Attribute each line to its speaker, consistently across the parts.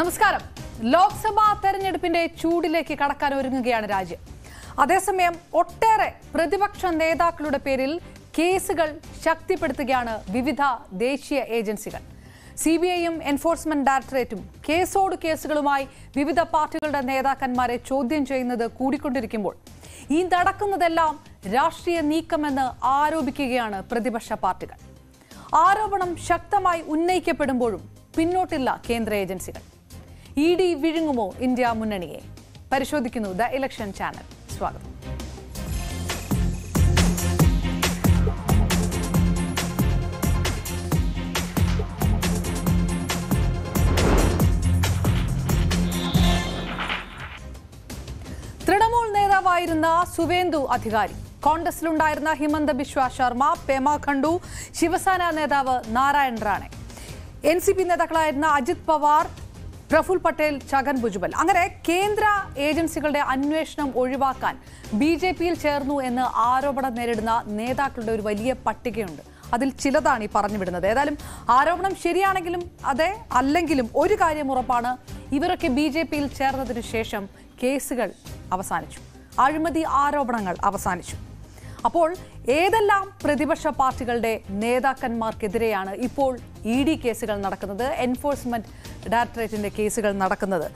Speaker 1: നമസ്കാരം ലോക്സഭാ തെരഞ്ഞെടുപ്പിന്റെ ചൂടിലേക്ക് കടക്കാൻ ഒരുങ്ങുകയാണ് രാജ്യം അതേസമയം ഒട്ടേറെ പ്രതിപക്ഷ നേതാക്കളുടെ പേരിൽ കേസുകൾ ശക്തിപ്പെടുത്തുകയാണ് വിവിധ ദേശീയ ഏജൻസികൾ സി ബി ഐയും എൻഫോഴ്സ്മെന്റ് ഡയറക്ടറേറ്റും കേസോട് കേസുകളുമായി വിവിധ പാർട്ടികളുടെ നേതാക്കന്മാരെ ചോദ്യം ചെയ്യുന്നത് കൂടിക്കൊണ്ടിരിക്കുമ്പോൾ ഈ നടക്കുന്നതെല്ലാം രാഷ്ട്രീയ നീക്കമെന്ന് ആരോപിക്കുകയാണ് പ്രതിപക്ഷ പാർട്ടികൾ ആരോപണം ശക്തമായി ഉന്നയിക്കപ്പെടുമ്പോഴും പിന്നോട്ടില്ല കേന്ദ്ര ഏജൻസികൾ ഇ ഡി വിഴുങ്ങുമോ ഇന്ത്യ മുന്നണിയെ പരിശോധിക്കുന്നു ദ ഇലക്ഷൻ ചാനൽ സ്വാഗതം തൃണമൂൽ നേതാവായിരുന്ന സുവേന്ദു അധികാരി കോൺഗ്രസിലുണ്ടായിരുന്ന ഹിമന്ത ബിശ്വ ശർമ്മ പേമാഖണ്ഡു ശിവസേന നേതാവ് Narayan Rane N C P നേതാക്കളായിരുന്ന അജിത് പവാർ പ്രഫുൽ പട്ടേൽ ഛഗൻ ഭുജ്ബൽ അങ്ങനെ കേന്ദ്ര ഏജൻസികളുടെ അന്വേഷണം ഒഴിവാക്കാൻ ബി ജെ പിയിൽ ചേർന്നു എന്ന് ആരോപണം നേരിടുന്ന നേതാക്കളുടെ ഒരു വലിയ പട്ടികയുണ്ട് അതിൽ ചിലതാണ് ഈ പറഞ്ഞു വിടുന്നത് ഏതായാലും ആരോപണം ശരിയാണെങ്കിലും അതെ അല്ലെങ്കിലും ഒരു കാര്യം ഉറപ്പാണ് ഇവരൊക്കെ ബി ജെ പിയിൽ ചേർന്നതിന് ശേഷം കേസുകൾ അവസാനിച്ചു അഴിമതി ആരോപണങ്ങൾ അവസാനിച്ചു അപ്പോൾ ഏതെല്ലാം പ്രതിപക്ഷ പാർട്ടികളുടെ നേതാക്കന്മാർക്കെതിരെയാണ് ഇപ്പോൾ ഇ ഡി കേസുകൾ നടക്കുന്നത് എൻഫോഴ്സ്മെന്റ് ഡയറക്ടറേറ്റിന്റെ കേസുകൾ നടക്കുന്നത്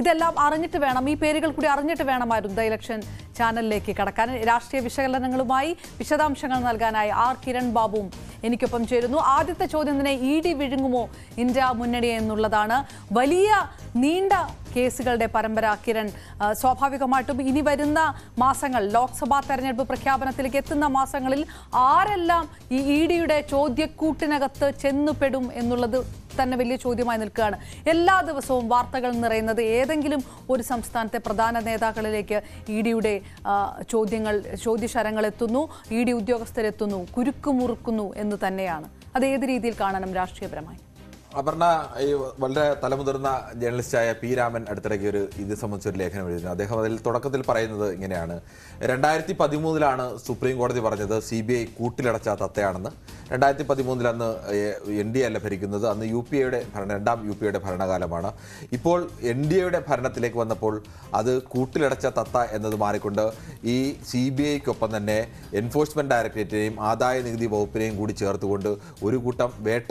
Speaker 1: ഇതെല്ലാം അറിഞ്ഞിട്ട് വേണം ഈ പേരുകൾ കൂടി അറിഞ്ഞിട്ട് വേണമായിരുന്നു ദ ഇലക്ഷൻ ചാനലിലേക്ക് കടക്കാൻ രാഷ്ട്രീയ വിശകലനങ്ങളുമായി വിശദാംശങ്ങൾ നൽകാനായി ആർ കിരൺ ബാബുവും എനിക്കൊപ്പം ചേരുന്നു ആദ്യത്തെ ചോദ്യം തന്നെ ഇ ഡി വിഴുങ്ങുമോ ഇന്ത്യ മുന്നണി എന്നുള്ളതാണ് വലിയ നീണ്ട കേസുകളുടെ പരമ്പര കിരൺ സ്വാഭാവികമായിട്ടും ഇനി വരുന്ന മാസങ്ങൾ ലോക്സഭാ തെരഞ്ഞെടുപ്പ് പ്രഖ്യാപനത്തിലേക്ക് എത്തുന്ന മാസങ്ങളിൽ ആരെല്ലാം ഈ ഇ ഡിയുടെ ചോദ്യക്കൂട്ടിനകത്ത് ചെന്നുപെടും എന്നുള്ളത് തന്നെ വലിയ ചോദ്യമായി നിൽക്കുകയാണ് എല്ലാ ദിവസവും വാർത്തകൾ നിറയുന്നത് ഏതെങ്കിലും ഒരു സംസ്ഥാനത്തെ പ്രധാന നേതാക്കളിലേക്ക് ഇ ഡിയുടെ ചോദ്യങ്ങൾ ചോദ്യശരങ്ങൾ എത്തുന്നു ഇ ഡി ഉദ്യോഗസ്ഥരെത്തുന്നു കുരുക്കുമുറുക്കുന്നു എന്ന് തന്നെയാണ് അത് ഏത് രീതിയിൽ കാണണം രാഷ്ട്രീയപരമായി
Speaker 2: അപർണ ഈ വളരെ തലമുതിർന്ന ജേർണലിസ്റ്റായ പി രാമൻ അടുത്തിടയ്ക്ക് ഒരു ഇത് സംബന്ധിച്ചൊരു ലേഖനം എഴുതുന്നു അദ്ദേഹം അതിൽ തുടക്കത്തിൽ പറയുന്നത് ഇങ്ങനെയാണ് രണ്ടായിരത്തി പതിമൂന്നിലാണ് സുപ്രീം കോടതി പറഞ്ഞത് സി ബി ഐ കൂട്ടിലടച്ച തത്തയാണെന്ന് രണ്ടായിരത്തി പതിമൂന്നിൽ അന്ന് എൻ ഡി അല്ല ഭരിക്കുന്നത് അന്ന് യു പി എയുടെ ഭരണ രണ്ടാം യു പി എയുടെ ഭരണകാലമാണ് ഇപ്പോൾ എൻ ഡി എയുടെ ഭരണത്തിലേക്ക് വന്നപ്പോൾ അത് കൂട്ടിലടച്ച തത്ത എന്നത് മാറിക്കൊണ്ട് ഈ സി ബി ഐക്കൊപ്പം തന്നെ എൻഫോഴ്സ്മെൻറ്റ് ഡയറക്ടറേറ്റിനെയും ആദായ നികുതി വകുപ്പിനെയും കൂടി ചേർത്തുകൊണ്ട് ഒരു കൂട്ടം വേട്ട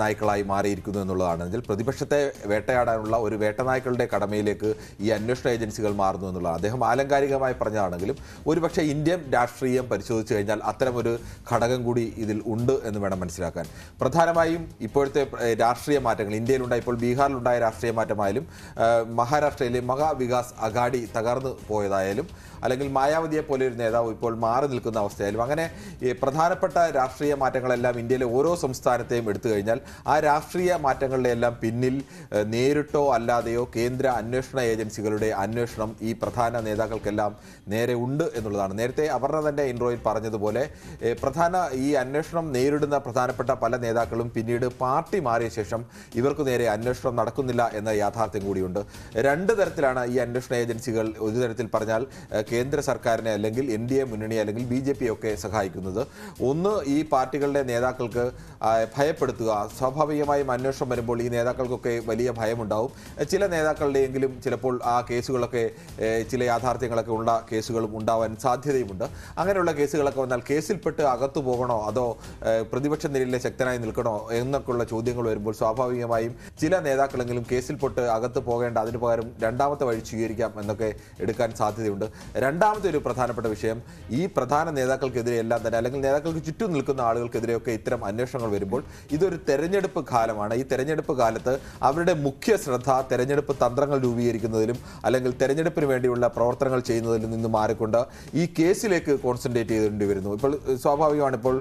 Speaker 2: നായ്ക്കളായി മാറിയിരിക്കുന്നു എന്നുള്ളതാണ് ഇതിൽ പ്രതിപക്ഷത്തെ വേട്ടയാടാനുള്ള ഒരു വേട്ടനായ്ക്കളുടെ കടമയിലേക്ക് ഈ അന്വേഷണ ഏജൻസികൾ മാറുന്നു എന്നുള്ളതാണ് അദ്ദേഹം ആലങ്കാരികമായി പറഞ്ഞതാണെങ്കിലും ഒരുപക്ഷെ ഇന്ത്യൻ രാഷ്ട്രീയം പരിശോധിച്ചു കഴിഞ്ഞാൽ അത്തരമൊരു ഘടകം കൂടി ഇതിൽ ഉണ്ട് എന്ന് വേണം മനസ്സിലാക്കാൻ പ്രധാനമായും ഇപ്പോഴത്തെ രാഷ്ട്രീയ മാറ്റങ്ങൾ ഇന്ത്യയിലുണ്ടായ ഇപ്പോൾ ബീഹാറിലുണ്ടായ രാഷ്ട്രീയ മാറ്റമായാലും മഹാരാഷ്ട്രയിലെ മഹാവികാസ് അഗാഡി തകർന്നു പോയതായാലും അല്ലെങ്കിൽ മായാവതിയെ പോലെ ഒരു നേതാവ് ഇപ്പോൾ മാറി നിൽക്കുന്ന അവസ്ഥയായാലും അങ്ങനെ പ്രധാനപ്പെട്ട രാഷ്ട്രീയ മാറ്റങ്ങളെല്ലാം ഇന്ത്യയിലെ ഓരോ സംസ്ഥാനത്തെയും എടുത്തു കഴിഞ്ഞാൽ ആ രാഷ്ട്രീയ മാറ്റങ്ങളുടെ എല്ലാം പിന്നിൽ നേരിട്ടോ അല്ലാതെയോ കേന്ദ്ര അന്വേഷണ ഏജൻസികളുടെ അന്വേഷണം ഈ പ്രധാന നേതാക്കൾക്കെല്ലാം നേരെ ഉണ്ട് എന്നുള്ളതാണ് നേരത്തെ അപർണ തന്നെ ഇൻട്രോയിൽ പറഞ്ഞതുപോലെ പ്രധാന ഈ അന്വേഷണം നേരിടുന്ന പ്രധാനപ്പെട്ട പല നേതാക്കളും പിന്നീട് പാർട്ടി മാറിയ ശേഷം ഇവർക്ക് നേരെ അന്വേഷണം നടക്കുന്നില്ല എന്ന യാഥാർത്ഥ്യം കൂടിയുണ്ട് രണ്ട് തരത്തിലാണ് ഈ അന്വേഷണ ഏജൻസികൾ ഒരു തരത്തിൽ പറഞ്ഞാൽ കേന്ദ്ര സർക്കാരിനെ അല്ലെങ്കിൽ എൻ ഡി എ മുന്നണി അല്ലെങ്കിൽ ബി ജെ പി ഒക്കെ സഹായിക്കുന്നത് ഒന്ന് ഈ പാർട്ടികളുടെ നേതാക്കൾക്ക് ഭയപ്പെടുത്തുക സ്വാഭാവികമായും അന്വേഷണം വരുമ്പോൾ ഈ നേതാക്കൾക്കൊക്കെ വലിയ ഭയമുണ്ടാവും ചില നേതാക്കളുടെയെങ്കിലും ചിലപ്പോൾ ആ കേസുകളൊക്കെ ചില യാഥാർത്ഥ്യങ്ങളൊക്കെ ഉള്ള കേസുകളും ഉണ്ടാവാൻ സാധ്യതയുമുണ്ട് അങ്ങനെയുള്ള കേസുകളൊക്കെ വന്നാൽ കേസിൽപ്പെട്ട് അകത്തു പോകണോ അതോ പ്രതിപക്ഷ നിലയിലെ ശക്തനായി നിൽക്കണോ എന്നൊക്കെയുള്ള ചോദ്യങ്ങൾ വരുമ്പോൾ സ്വാഭാവികമായും ചില നേതാക്കളെങ്കിലും കേസിൽപ്പെട്ട് അകത്ത് പോകേണ്ട അതിന് പകരം രണ്ടാമത്തെ വഴി സ്വീകരിക്കാം എന്നൊക്കെ എടുക്കാൻ സാധ്യതയുണ്ട് രണ്ടാമത്തെ ഒരു പ്രധാനപ്പെട്ട വിഷയം ഈ പ്രധാന നേതാക്കൾക്കെതിരെയെല്ലാം തന്നെ അല്ലെങ്കിൽ നേതാക്കൾക്ക് ചുറ്റും നിൽക്കുന്ന ആളുകൾക്കെതിരെയൊക്കെ ഇത്തരം അന്വേഷണങ്ങൾ വരുമ്പോൾ ഇതൊരു തെരഞ്ഞെടുപ്പ് കാലമാണ് ഈ തെരഞ്ഞെടുപ്പ് കാലത്ത് അവരുടെ മുഖ്യ ശ്രദ്ധ തെരഞ്ഞെടുപ്പ് തന്ത്രങ്ങൾ രൂപീകരിക്കുന്നതിലും അല്ലെങ്കിൽ തെരഞ്ഞെടുപ്പിന് വേണ്ടിയുള്ള പ്രവർത്തനങ്ങൾ ചെയ്യുന്നതിലും നിന്ന് മാറിക്കൊണ്ട് ഈ കേസിലേക്ക് കോൺസെൻട്രേറ്റ് ചെയ്തേണ്ടി വരുന്നു ഇപ്പോൾ സ്വാഭാവികമാണ് ഇപ്പോൾ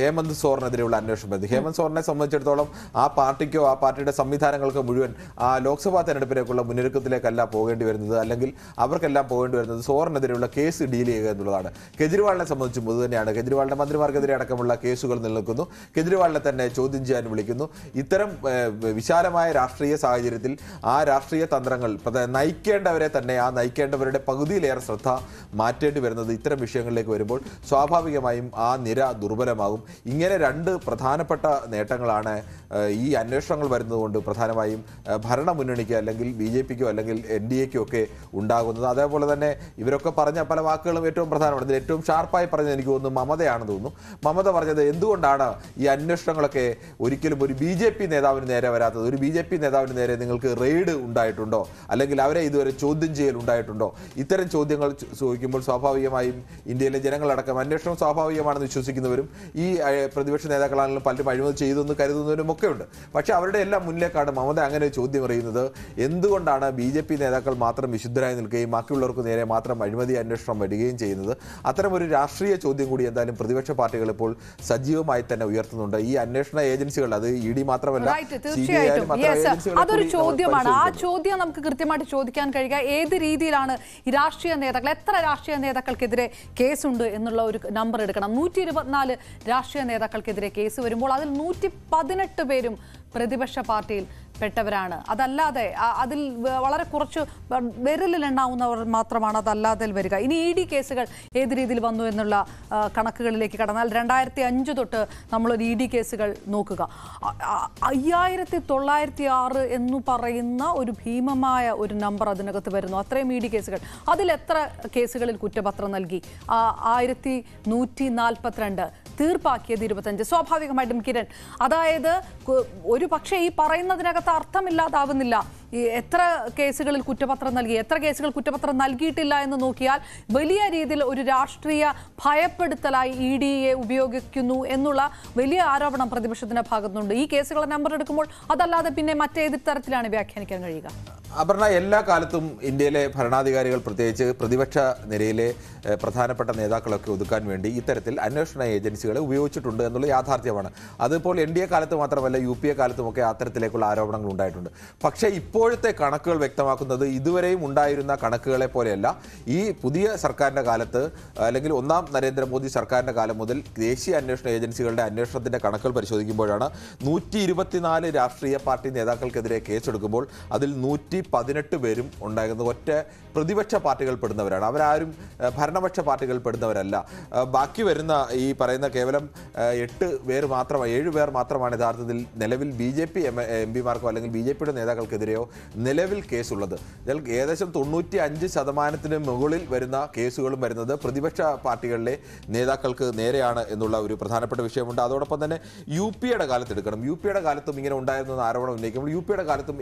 Speaker 2: ഹേമന്ത് സോറിനെതിരെയുള്ള അന്വേഷണം വരുന്നത് ഹേമന്ത് സോറിനെ സംബന്ധിച്ചിടത്തോളം ആ പാർട്ടിക്കോ ആ പാർട്ടിയുടെ സംവിധാനങ്ങൾക്കോ മുഴുവൻ ആ ലോക്സഭാ തെരഞ്ഞെടുപ്പിലേക്കുള്ള മുന്നൊരുക്കത്തിലേക്കല്ല പോകേണ്ടി വരുന്നത് അല്ലെങ്കിൽ അവർക്കെല്ലാം പോകേണ്ടി വരുന്നത് സോ സോറിനെതിരെയുള്ള കേസ് ഡീൽ ചെയ്യുക എന്നുള്ളതാണ് കെജ്രിവാളിനെ സംബന്ധിച്ചും തന്നെയാണ് കെജ്രിവാളിന്റെ മന്ത്രിമാർക്കെതിരെ അടക്കമുള്ള കേസുകൾ നിലനിൽക്കുന്നു കെജ്രിവാളിനെ തന്നെ ചോദ്യം ചെയ്യാൻ വിളിക്കുന്നു ഇത്തരം വിശാലമായ രാഷ്ട്രീയ സാഹചര്യത്തിൽ ആ രാഷ്ട്രീയ തന്ത്രങ്ങൾ നയിക്കേണ്ടവരെ തന്നെ ആ നയിക്കേണ്ടവരുടെ പകുതിയിലേറെ ശ്രദ്ധ മാറ്റേണ്ടി വരുന്നത് ഇത്തരം വിഷയങ്ങളിലേക്ക് വരുമ്പോൾ സ്വാഭാവികമായും ആ നിര ദുർബലമാകും ഇങ്ങനെ രണ്ട് പ്രധാനപ്പെട്ട നേട്ടങ്ങളാണ് ഈ അന്വേഷണങ്ങൾ വരുന്നതുകൊണ്ട് പ്രധാനമായും ഭരണമുന്നണിക്ക് അല്ലെങ്കിൽ ബി ജെ പിക്കോ അല്ലെങ്കിൽ എൻ ഡി എക്കോ ഒക്കെ ഉണ്ടാകുന്നത് അതേപോലെ തന്നെ ഇവരൊക്കെ പറഞ്ഞ പല വാക്കുകളും ഏറ്റവും പ്രധാനപ്പെട്ടത് ഏറ്റവും ഷാർപ്പായി പറഞ്ഞത് എനിക്ക് തോന്നുന്നു മമതയാണെന്ന് തോന്നുന്നു മമത പറഞ്ഞത് എന്തുകൊണ്ടാണ് ഈ അന്വേഷണങ്ങളൊക്കെ ഒരിക്കലും ഒരു ബി ജെ പി നേതാവിന് നേരെ വരാത്തത് ഒരു ബി ജെ പി നേതാവിന് നേരെ നിങ്ങൾക്ക് റെയ്ഡ് ഉണ്ടായിട്ടുണ്ടോ അല്ലെങ്കിൽ അവരെ ഇതുവരെ ചോദ്യം ചെയ്യൽ ഉണ്ടായിട്ടുണ്ടോ ഇത്തരം ചോദ്യങ്ങൾ ചോദിക്കുമ്പോൾ സ്വാഭാവികമായും ഇന്ത്യയിലെ ജനങ്ങളടക്കം അന്വേഷണം സ്വാഭാവികമാണെന്ന് വിശ്വസിക്കുന്നവരും ഈ പ്രതിപക്ഷ നേതാക്കളാണെങ്കിലും പലരും അഴിമതി എന്ന് കരുതുന്നവരും ഒക്കെ ഉണ്ട് പക്ഷെ അവരുടെ എല്ലാം മുന്നിലേക്കാണ് മമത അങ്ങനെ ചോദ്യം അറിയുന്നത് എന്തുകൊണ്ടാണ് ബി നേതാക്കൾ മാത്രം വിശുദ്ധരായി നിൽക്കുകയും ബാക്കിയുള്ളവർക്ക് നേരെ മാത്രം അന്വേഷണം അഴിമതി അന്വേഷണം വരികയും ചെയ്യുന്നത് അത്തരമൊരു രാഷ്ട്രീയ ചോദ്യം കൂടി എന്തായാലും പ്രതിപക്ഷ പാർട്ടികൾ ഇപ്പോൾ സജീവമായി തന്നെ ഉയർത്തുന്നുണ്ട് ഈ അന്വേഷണ ഏജൻസികൾ അത് ഇ ഡി മാത്രമല്ല തീർച്ചയായിട്ടും അതൊരു ചോദ്യമാണ് ആ
Speaker 1: ചോദ്യം നമുക്ക് കൃത്യമായിട്ട് ചോദിക്കാൻ കഴിയുക ഏത് രീതിയിലാണ് ഈ രാഷ്ട്രീയ നേതാക്കൾ എത്ര രാഷ്ട്രീയ നേതാക്കൾക്കെതിരെ കേസുണ്ട് എന്നുള്ള ഒരു നമ്പർ എടുക്കണം നൂറ്റി രാഷ്ട്രീയ നേതാക്കൾക്കെതിരെ കേസ് വരുമ്പോൾ അതിൽ നൂറ്റി പേരും പ്രതിപക്ഷ പാർട്ടിയിൽ പെട്ടവരാണ് അതല്ലാതെ അതിൽ വളരെ കുറച്ച് എണ്ണാവുന്നവർ മാത്രമാണ് അതല്ലാതെ വരിക ഇനി ഇ ഡി കേസുകൾ ഏത് രീതിയിൽ വന്നു എന്നുള്ള കണക്കുകളിലേക്ക് കടന്നാൽ രണ്ടായിരത്തി അഞ്ച് തൊട്ട് നമ്മളൊരു ഇ ഡി കേസുകൾ നോക്കുക അയ്യായിരത്തി തൊള്ളായിരത്തി ആറ് എന്ന് പറയുന്ന ഒരു ഭീമമായ ഒരു നമ്പർ അതിനകത്ത് വരുന്നു അത്രയും ഇ ഡി കേസുകൾ അതിൽ എത്ര കേസുകളിൽ കുറ്റപത്രം നൽകി ആയിരത്തി നൂറ്റി നാൽപ്പത്തിരണ്ട് തീർപ്പാക്കിയത് ഇരുപത്തഞ്ച് സ്വാഭാവികമായിട്ടും കിരൺ അതായത് ഒരു ഒരു പക്ഷേ ഈ പറയുന്നതിനകത്ത് അർത്ഥമില്ലാതാവുന്നില്ല ഈ എത്ര കേസുകളിൽ കുറ്റപത്രം നൽകി എത്ര കേസുകൾ കുറ്റപത്രം നൽകിയിട്ടില്ല എന്ന് നോക്കിയാൽ വലിയ രീതിയിൽ ഒരു രാഷ്ട്രീയ ഭയപ്പെടുത്തലായി ഇ എ ഉപയോഗിക്കുന്നു എന്നുള്ള വലിയ ആരോപണം പ്രതിപക്ഷത്തിന്റെ ഭാഗത്തുനിന്നുണ്ട് ഈ കേസുകളെ നമ്പർ എടുക്കുമ്പോൾ അതല്ലാതെ പിന്നെ മറ്റേത് തരത്തിലാണ് വ്യാഖ്യാനിക്കാൻ കഴിയുക
Speaker 2: അപർണ എല്ലാ കാലത്തും ഇന്ത്യയിലെ ഭരണാധികാരികൾ പ്രത്യേകിച്ച് പ്രതിപക്ഷ നിരയിലെ പ്രധാനപ്പെട്ട നേതാക്കളൊക്കെ ഒതുക്കാൻ വേണ്ടി ഇത്തരത്തിൽ അന്വേഷണ ഏജൻസികളെ ഉപയോഗിച്ചിട്ടുണ്ട് എന്നുള്ള യാഥാർത്ഥ്യമാണ് അതിപ്പോൾ എൻ ഡി എ കാലത്ത് മാത്രമല്ല യു പി എ കാലത്തുമൊക്കെ അത്തരത്തിലേക്കുള്ള ആരോപണങ്ങൾ ഉണ്ടായിട്ടുണ്ട് പക്ഷേ ഇപ്പോൾ ഇപ്പോഴത്തെ കണക്കുകൾ വ്യക്തമാക്കുന്നത് ഇതുവരെയും ഉണ്ടായിരുന്ന കണക്കുകളെ പോലെയല്ല ഈ പുതിയ സർക്കാരിൻ്റെ കാലത്ത് അല്ലെങ്കിൽ ഒന്നാം നരേന്ദ്രമോദി സർക്കാരിൻ്റെ കാലം മുതൽ ദേശീയ അന്വേഷണ ഏജൻസികളുടെ അന്വേഷണത്തിൻ്റെ കണക്കുകൾ പരിശോധിക്കുമ്പോഴാണ് നൂറ്റി ഇരുപത്തിനാല് രാഷ്ട്രീയ പാർട്ടി നേതാക്കൾക്കെതിരെ കേസെടുക്കുമ്പോൾ അതിൽ നൂറ്റി പതിനെട്ട് പേരും ഉണ്ടായിരുന്നത് ഒറ്റ പ്രതിപക്ഷ പാർട്ടികൾ പെടുന്നവരാണ് അവരാരും ഭരണപക്ഷ പാർട്ടികൾ പെടുന്നവരല്ല ബാക്കി വരുന്ന ഈ പറയുന്ന കേവലം എട്ട് പേർ മാത്രമാണ് ഏഴ് പേർ മാത്രമാണ് യഥാർത്ഥത്തിൽ നിലവിൽ B J P M M പിമാർക്കോ അല്ലെങ്കിൽ ബി ജെ പിയുടെ നേതാക്കൾക്കെതിരെയോ നിലവിൽ കേസുള്ളത് ഏകദേശം തൊണ്ണൂറ്റി അഞ്ച് ശതമാനത്തിന് മുകളിൽ വരുന്ന കേസുകളും വരുന്നത് പ്രതിപക്ഷ പാർട്ടികളിലെ നേതാക്കൾക്ക് നേരെയാണ് എന്നുള്ള ഒരു പ്രധാനപ്പെട്ട വിഷയമുണ്ട് അതോടൊപ്പം തന്നെ യു എയുടെ കാലത്ത് എടുക്കണം യു പിയുടെ കാലത്തും ഇങ്ങനെ ഉണ്ടായിരുന്ന ആരോപണം ഉന്നയിക്കുമ്പോൾ യു പിയുടെ കാലത്തും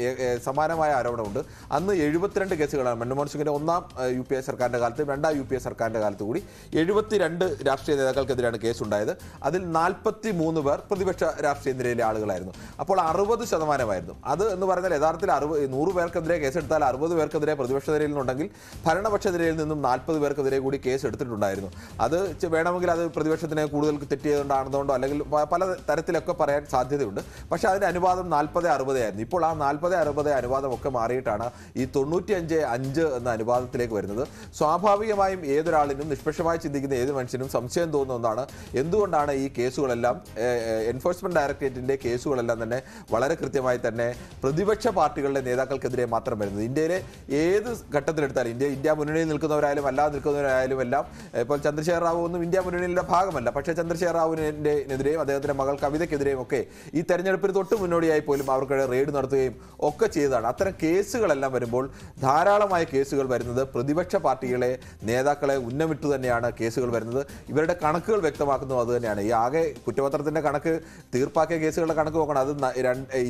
Speaker 2: സമാനമായ ആരോപണമുണ്ട് അന്ന് എഴുപത്തിരണ്ട് കേസുകളാണ് മൻമോഹൻ സിംഗിൻ്റെ ഒന്നാം യു പി എ സർക്കാരിൻ്റെ കാലത്ത് രണ്ടാം യു പി എ സർക്കാരിൻ്റെ കാലത്ത് കൂടി എഴുപത്തിരണ്ട് രാഷ്ട്രീയ നേതാക്കൾക്കെതിരെയാണ് കേസുണ്ടായത് അതിൽ നാൽപ്പത്തി മൂന്ന് പേർ പ്രതിപക്ഷ രാഷ്ട്രീയ നിരയിലെ ആളുകളായിരുന്നു അപ്പോൾ അറുപത് ശതമാനമായിരുന്നു അത് എന്ന് പറഞ്ഞാൽ യഥാർത്ഥത്തിൽ അറുപത് നൂറ് പേർക്കെതിരെ കേസെടുത്താൽ അറുപത് പേർക്കെതിരെ പ്രതിപക്ഷ നിരയിൽ നിന്നുണ്ടെങ്കിൽ ഭരണപക്ഷ നിരയിൽ നിന്നും നാൽപ്പത് പേർക്കെതിരെ കൂടി കേസ് എടുത്തിട്ടുണ്ടായിരുന്നു അത് വേണമെങ്കിൽ അത് പ്രതിപക്ഷത്തിന് കൂടുതൽ തെറ്റിയതുകൊണ്ടാണെന്നുകൊണ്ടോ അല്ലെങ്കിൽ പല തരത്തിലൊക്കെ പറയാൻ സാധ്യതയുണ്ട് പക്ഷേ അതിൻ്റെ അനുപാതം നാൽപ്പത് അറുപത് ആയിരുന്നു ഇപ്പോൾ ആ നാൽപ്പത് അറുപത് ഒക്കെ മാറിയിട്ടാണ് ഈ തൊണ്ണൂറ്റി അഞ്ച് എന്ന അനുപാതത്തിലേക്ക് വരുന്നത് സ്വാഭാവികമായും ഏതൊരാളിനും നിഷ്പക്ഷമായി ചിന്തിക്കുന്ന ഏത് മനുഷ്യനും സംശയം തോന്നുന്ന ഒന്നാണ് എന്തുകൊണ്ടാണ് ഈ കേസുകളെല്ലാം എൻഫോഴ്സ്മെന്റ് ഡയറക്ടറേറ്റിന്റെ കേസുകളെല്ലാം തന്നെ വളരെ കൃത്യമായി തന്നെ പ്രതിപക്ഷ പാർട്ടികളുടെ നേതാക്കൾക്കെതിരെ മാത്രം വരുന്നത് ഇന്ത്യയിലെ ഏത് ഘട്ടത്തിലെടുത്താലും ഇന്ത്യ ഇന്ത്യ മുന്നണിയിൽ നിൽക്കുന്നവരായാലും അല്ലാതെ നിൽക്കുന്നവരായാലും എല്ലാം ഇപ്പോൾ ചന്ദ്രശേഖർ റാവു ഒന്നും ഇന്ത്യ മുന്നണിയുടെ ഭാഗമല്ല പക്ഷേ ചന്ദ്രശേഖർ റാവുവിനെതിരെയും അദ്ദേഹത്തിൻ്റെ മകൾ കവിതയ്ക്കെതിരെയും ഒക്കെ ഈ തെരഞ്ഞെടുപ്പിന് തൊട്ട് മുന്നോടിയായി പോലും അവർക്കിടെ റെയ്ഡ് നടത്തുകയും ഒക്കെ ചെയ്തതാണ് അത്തരം കേസുകളെല്ലാം വരുമ്പോൾ ധാരാളമായ കേസുകൾ വരുന്നത് പ്രതിപക്ഷ പാർട്ടികളെ നേതാക്കളെ ഉന്നമിട്ടു തന്നെയാണ് കേസുകൾ വരുന്നത് ഇവരുടെ കണക്കുകൾ വ്യക്തമാക്കുന്നത് അത് തന്നെയാണ് ഈ ആകെ കുറ്റപത്രത്തിന്റെ കണക്ക് തീർപ്പാക്കിയ കേസുകളുടെ കണക്ക് നോക്കണം അത്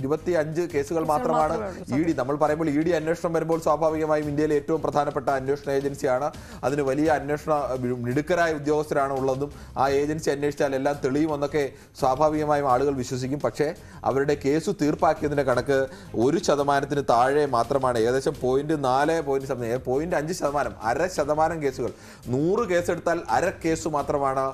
Speaker 2: ഇരുപത്തി അഞ്ച് കേസുകൾ മാത്രമാണ് ഇ ഇ നമ്മൾ പറയുമ്പോൾ ഇ ഡി അന്വേഷണം വരുമ്പോൾ സ്വാഭാവികമായും ഇന്ത്യയിലെ ഏറ്റവും പ്രധാനപ്പെട്ട അന്വേഷണ ഏജൻസിയാണ് അതിന് വലിയ അന്വേഷണ മിടുക്കരായ ഉദ്യോഗസ്ഥരാണ് ഉള്ളതും ആ ഏജൻസി അന്വേഷിച്ചാൽ എല്ലാം തെളിയുമെന്നൊക്കെ സ്വാഭാവികമായും ആളുകൾ വിശ്വസിക്കും പക്ഷേ അവരുടെ കേസ് തീർപ്പാക്കിയതിൻ്റെ കണക്ക് ഒരു ശതമാനത്തിന് താഴെ മാത്രമാണ് ഏകദേശം പോയിന്റ് നാല് പോയിന്റ് സംതിങ് പോയിന്റ് അഞ്ച് ശതമാനം അര ശതമാനം കേസുകൾ നൂറ് കേസെടുത്താൽ അര കേസ് മാത്രമാണ്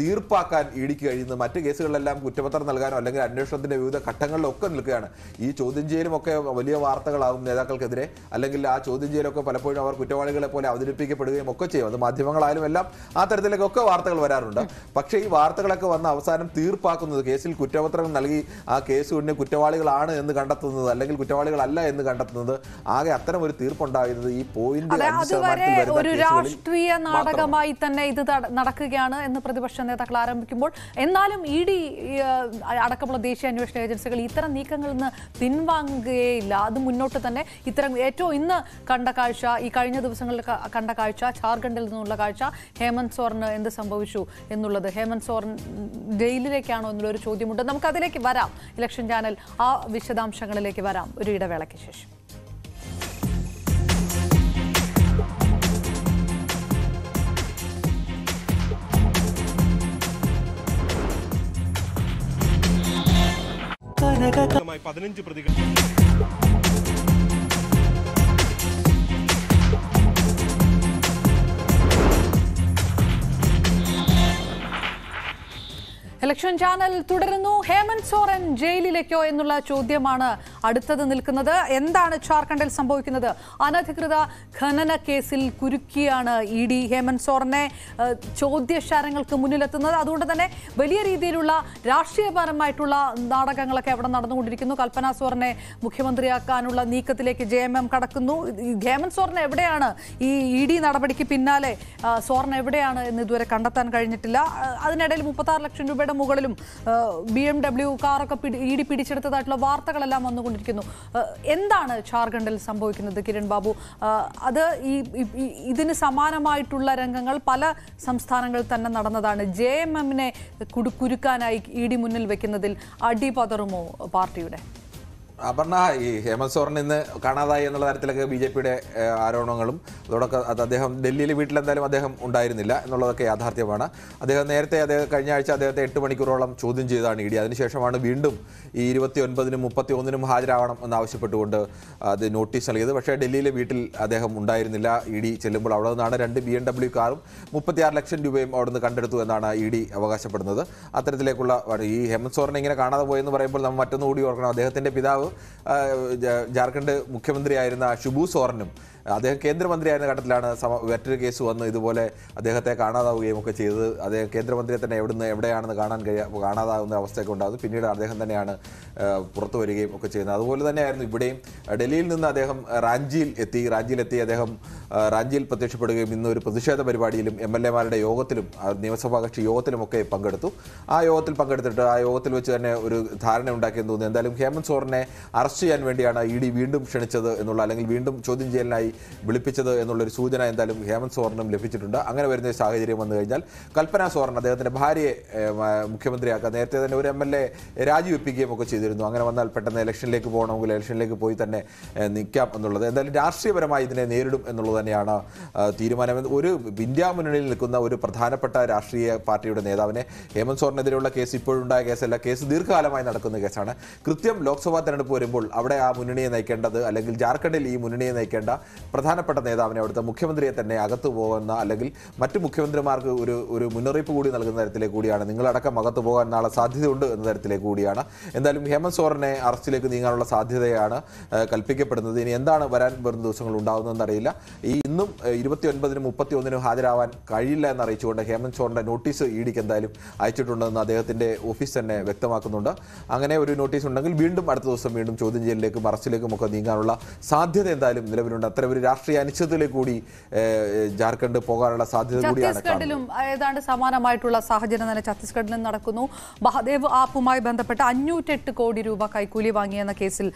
Speaker 2: തീർപ്പാക്കാൻ ഇ ഡിക്ക് കഴിയുന്നത് മറ്റ് കേസുകളിലെല്ലാം കുറ്റപത്രം നൽകാനോ അല്ലെങ്കിൽ അന്വേഷണത്തിൻ്റെ വിവിധ ഘട്ടങ്ങളിലൊക്കെ നിൽക്കുകയാണ് ഈ ചോദ്യം ചെയ്യലുമൊക്കെ വലിയ വാർത്തകളാകും നേതാക്കൾക്കെതിരെ അല്ലെങ്കിൽ ആ ചോദ്യം ചെയ്യലൊക്കെ പലപ്പോഴും അവർ കുറ്റവാളികളെ പോലെ അവതരിപ്പിക്കപ്പെടുകയും ഒക്കെ ചെയ്യും അത് മാധ്യമങ്ങളായാലും എല്ലാം ആ തരത്തിലേക്കൊക്കെ വാർത്തകൾ വരാറുണ്ട് പക്ഷേ ഈ വാർത്തകളൊക്കെ വന്ന അവസാനം തീർപ്പാക്കുന്നത് കേസിൽ കുറ്റപത്രം നൽകി ആ കേസ് ഉടനെ കുറ്റവാളികളാണ് എന്ന് കണ്ടെത്തുന്നത് അല്ലെങ്കിൽ കുറ്റവാളികളല്ല എന്ന് കണ്ടെത്തുന്നത് ആകെ അത്തരം ഒരു തീർപ്പുണ്ടായിരുന്നത് ഈ പോയിന്റ് ഒരു രാഷ്ട്രീയ നാടകമായി
Speaker 1: തന്നെ ഇത് നടക്കുകയാണ് എന്ന് പ്രതിപക്ഷ നേതാക്കൾ ആരംഭിക്കുമ്പോൾ എന്നാലും ഇ ഡി അടക്കമുള്ള ദേശീയ അന്വേഷണ ഏജൻസികൾ ഇത്തരം നീക്കങ്ങളിൽ നിന്ന് ഇല്ല അത് മുന്നോട്ട് തന്നെ ഇത്തരം ഏറ്റവും ഇന്ന് കണ്ട കാഴ്ച ഈ കഴിഞ്ഞ ദിവസങ്ങളിൽ കണ്ട കാഴ്ച ജാർഖണ്ഡിൽ നിന്നുള്ള കാഴ്ച ഹേമന്ത് സോറിന് എന്ത് സംഭവിച്ചു എന്നുള്ളത് ഹേമന്ത് സോറിൻ ജയിലിലേക്കാണോ എന്നുള്ളൊരു ചോദ്യമുണ്ട് നമുക്ക് അതിലേക്ക് വരാം ഇലക്ഷൻ ചാനൽ ആ വിശദാംശങ്ങളിലേക്ക് വരാം ഒരു ഇടവേളയ്ക്ക് ശേഷം
Speaker 2: പതിനഞ്ച് പ്രതികൾ
Speaker 1: ഇലക്ഷൻ ചാനൽ തുടരുന്നു ഹേമന്ത് സോറൻ ജയിലിലേക്കോ എന്നുള്ള ചോദ്യമാണ് അടുത്തത് നിൽക്കുന്നത് എന്താണ് ഝാർഖണ്ഡിൽ സംഭവിക്കുന്നത് അനധികൃത ഖനന കേസിൽ കുരുക്കിയാണ് ഇ ഡി ഹേമന്ത് സോറനെ ചോദ്യശാരങ്ങൾക്ക് മുന്നിലെത്തുന്നത് അതുകൊണ്ട് തന്നെ വലിയ രീതിയിലുള്ള രാഷ്ട്രീയപരമായിട്ടുള്ള നാടകങ്ങളൊക്കെ അവിടെ നടന്നുകൊണ്ടിരിക്കുന്നു കൽപ്പന സോറിനെ മുഖ്യമന്ത്രിയാക്കാനുള്ള നീക്കത്തിലേക്ക് ജെ എം എം കടക്കുന്നു ഹേമന്ത് സോറിന് എവിടെയാണ് ഈ ഇ ഡി നടപടിക്ക് പിന്നാലെ സോറിന് എവിടെയാണ് എന്ന് ഇതുവരെ കണ്ടെത്താൻ കഴിഞ്ഞിട്ടില്ല അതിനിടയിൽ മുപ്പത്താറ് ലക്ഷം രൂപയുടെ കാറിന്റെ മുകളിലും ബി എം ഡബ്ല്യു കാറൊക്കെ ഇടി പിടിച്ചെടുത്തതായിട്ടുള്ള വാർത്തകളെല്ലാം വന്നുകൊണ്ടിരിക്കുന്നു എന്താണ് ഝാർഖണ്ഡിൽ സംഭവിക്കുന്നത് കിരൺ ബാബു അത് ഈ ഇതിന് സമാനമായിട്ടുള്ള രംഗങ്ങൾ പല സംസ്ഥാനങ്ങളിൽ തന്നെ നടന്നതാണ് ജെ എം എമ്മിനെ കുരുക്കാനായി ഇ ഡി മുന്നിൽ വെക്കുന്നതിൽ അടിപതറുമോ പാർട്ടിയുടെ
Speaker 2: അപർണ ഈ ഹേമന്ത് സോറൻ ഇന്ന് കാണാതായി എന്നുള്ള തരത്തിലൊക്കെ ബി ജെ പിയുടെ ആരോപണങ്ങളും അതോടൊക്കെ അദ്ദേഹം ഡൽഹിയിൽ വീട്ടിൽ അദ്ദേഹം ഉണ്ടായിരുന്നില്ല എന്നുള്ളതൊക്കെ യാഥാർത്ഥ്യമാണ് അദ്ദേഹം നേരത്തെ അദ്ദേഹം കഴിഞ്ഞ ആഴ്ച അദ്ദേഹത്തെ എട്ട് മണിക്കൂറോളം ചോദ്യം ചെയ്താണ് ഇ ഡി അതിനുശേഷമാണ് വീണ്ടും ഈ ഇരുപത്തി ഒൻപതിനും മുപ്പത്തി ഒന്നിനും ഹാജരാവണം എന്നാവശ്യപ്പെട്ടുകൊണ്ട് അത് നോട്ടീസ് നൽകിയത് പക്ഷേ ഡൽഹിയിലെ വീട്ടിൽ അദ്ദേഹം ഉണ്ടായിരുന്നില്ല ഇ ഡി ചെല്ലുമ്പോൾ അവിടെ നിന്നാണ് രണ്ട് ബി എം ഡബ്ല്യു കാറും മുപ്പത്തിയാറ് ലക്ഷം രൂപയും അവിടെ നിന്ന് കണ്ടെടുത്തു എന്നാണ് ഇ ഡി അവകാശപ്പെടുന്നത് അത്തരത്തിലേക്കുള്ള ഈ ഹേമന്ത് സോറനെ ഇങ്ങനെ കാണാതെ പോയെന്ന് പറയുമ്പോൾ നമ്മൾ മറ്റൊന്നുകൂടി ഓർക്കണം അദ്ദേഹത്തിൻ്റെ പിതാവ് നേതാവ് ജാർഖണ്ഡ് മുഖ്യമന്ത്രിയായിരുന്ന ഷുബു സോറനും അദ്ദേഹം കേന്ദ്രമന്ത്രിയായിരുന്ന ഘട്ടത്തിലാണ് സമ മറ്റൊരു കേസ് വന്ന് ഇതുപോലെ അദ്ദേഹത്തെ കാണാതാവുകയും ഒക്കെ ചെയ്തത് അദ്ദേഹം കേന്ദ്രമന്ത്രിയെ തന്നെ എവിടുന്ന് എവിടെയാണെന്ന് കാണാൻ കഴിയാ കാണാതാവുന്ന അവസ്ഥയൊക്കെ ഉണ്ടാകുന്നത് പിന്നീട് അദ്ദേഹം തന്നെയാണ് പുറത്തു വരികയും ഒക്കെ ചെയ്യുന്നത് അതുപോലെ തന്നെയായിരുന്നു ഇവിടെയും ഡൽഹിയിൽ നിന്ന് അദ്ദേഹം റാഞ്ചിയിൽ എത്തി റാഞ്ചിയിലെത്തി അദ്ദേഹം റാഞ്ചിയിൽ പ്രത്യക്ഷപ്പെടുകയും ഇന്ന് ഒരു പ്രതിഷേധ പരിപാടിയിലും എം എൽ മാരുടെ യോഗത്തിലും നിയമസഭാ കക്ഷി യോഗത്തിലുമൊക്കെ പങ്കെടുത്തു ആ യോഗത്തിൽ പങ്കെടുത്തിട്ട് ആ യോഗത്തിൽ വെച്ച് തന്നെ ഒരു ധാരണ ഉണ്ടാക്കിയെന്ന് തോന്നുന്നു എന്തായാലും ഹേമന്ത് സോറിനെ അറസ്റ്റ് ചെയ്യാൻ വേണ്ടിയാണ് ഇ ഡി വീണ്ടും ക്ഷണിച്ചത് എന്നുള്ള അല്ലെങ്കിൽ വീണ്ടും ചോദ്യം ചെയ്യലിനായി വിളിപ്പിച്ചത് എന്നുള്ളൊരു സൂചന എന്തായാലും ഹേമന്ത് സോറിനും ലഭിച്ചിട്ടുണ്ട് അങ്ങനെ വരുന്ന സാഹചര്യം വന്നു കഴിഞ്ഞാൽ കൽപ്പന സോറൻ അദ്ദേഹത്തിൻ്റെ ഭാര്യയെ മുഖ്യമന്ത്രിയാക്കുക നേരത്തെ തന്നെ ഒരു എം എൽ എ രാജിവെപ്പിക്കുകയും ഒക്കെ ചെയ്തിരുന്നു അങ്ങനെ വന്നാൽ പെട്ടെന്ന് ഇലക്ഷനിലേക്ക് പോകണമെങ്കിൽ ഇലക്ഷനിലേക്ക് പോയി തന്നെ നിൽക്കാം എന്നുള്ളത് എന്തായാലും രാഷ്ട്രീയപരമായി ഇതിനെ നേരിടും എന്നുള്ളത് തന്നെയാണ് തീരുമാനം ഒരു ഇന്ത്യ മുന്നണിയിൽ നിൽക്കുന്ന ഒരു പ്രധാനപ്പെട്ട രാഷ്ട്രീയ പാർട്ടിയുടെ നേതാവിനെ ഹേമന്ത് സോറിനെതിരെയുള്ള കേസ് ഇപ്പോഴുണ്ടായ കേസല്ല കേസ് ദീർഘകാലമായി നടക്കുന്ന കേസാണ് കൃത്യം ലോക്സഭാ തെരഞ്ഞെടുപ്പ് തെരഞ്ഞെടുപ്പ് വരുമ്പോൾ അവിടെ ആ മുന്നണിയെ നയിക്കേണ്ടത് അല്ലെങ്കിൽ ജാർഖണ്ഡിൽ ഈ മുന്നണിയെ നയിക്കേണ്ട പ്രധാനപ്പെട്ട നേതാവിനെ അവിടുത്തെ മുഖ്യമന്ത്രിയെ തന്നെ അകത്തു പോകുന്ന അല്ലെങ്കിൽ മറ്റു മുഖ്യമന്ത്രിമാർക്ക് ഒരു ഒരു മുന്നറിയിപ്പ് കൂടി നൽകുന്ന തരത്തിലേക്ക് കൂടിയാണ് നിങ്ങളടക്കം അകത്തു പോകാൻ നാളെ സാധ്യതയുണ്ട് എന്ന തരത്തിലേക്ക് കൂടിയാണ് എന്തായാലും ഹേമന്ത് സോറിനെ അറസ്റ്റിലേക്ക് നീങ്ങാനുള്ള സാധ്യതയാണ് കൽപ്പിക്കപ്പെടുന്നത് ഇനി എന്താണ് വരാൻ വരുന്ന ദിവസങ്ങൾ അറിയില്ല ഈ ഇന്നും ഇരുപത്തി ഒൻപതിനും മുപ്പത്തി ഒന്നിനും ഹാജരാവാൻ കഴിയില്ല എന്നറിയിച്ചുകൊണ്ട് ഹേമന്ത് സോറിൻ്റെ നോട്ടീസ് ഡിക്ക് എന്തായാലും അയച്ചിട്ടുണ്ടെന്ന് അദ്ദേഹത്തിൻ്റെ ഓഫീസ് തന്നെ വ്യക്തമാക്കുന്നുണ്ട് അങ്ങനെ ഒരു നോട്ടീസ് ഉണ്ടെങ്കിൽ വീണ്ടും അടുത്ത ദിവസം വീണ്ടും ചോദ്യം ചെയ്യലിലേക്കും അറസ്റ്റിലേക്കും ഒക്കെ നീങ്ങാനുള്ള സാധ്യത എന്തായാലും നിലവിലുണ്ട് അത്ര ഒരു രാഷ്ട്രീയ അനിശ്ചിതത്തിലേക്ക് കൂടി ജാർഖണ്ഡ് പോകാനുള്ള സാധ്യത കൂടിയാണ് ഛത്തീസ്ഗഡിലും
Speaker 1: ഏതാണ്ട് സമാനമായിട്ടുള്ള സാഹചര്യം തന്നെ ഛത്തീസ്ഗഡിലും നടക്കുന്നു മഹാദേവ് ആപ്പുമായി ബന്ധപ്പെട്ട് അഞ്ഞൂറ്റെട്ട് കോടി രൂപ കൈക്കൂലി വാങ്ങിയെന്ന കേസിൽ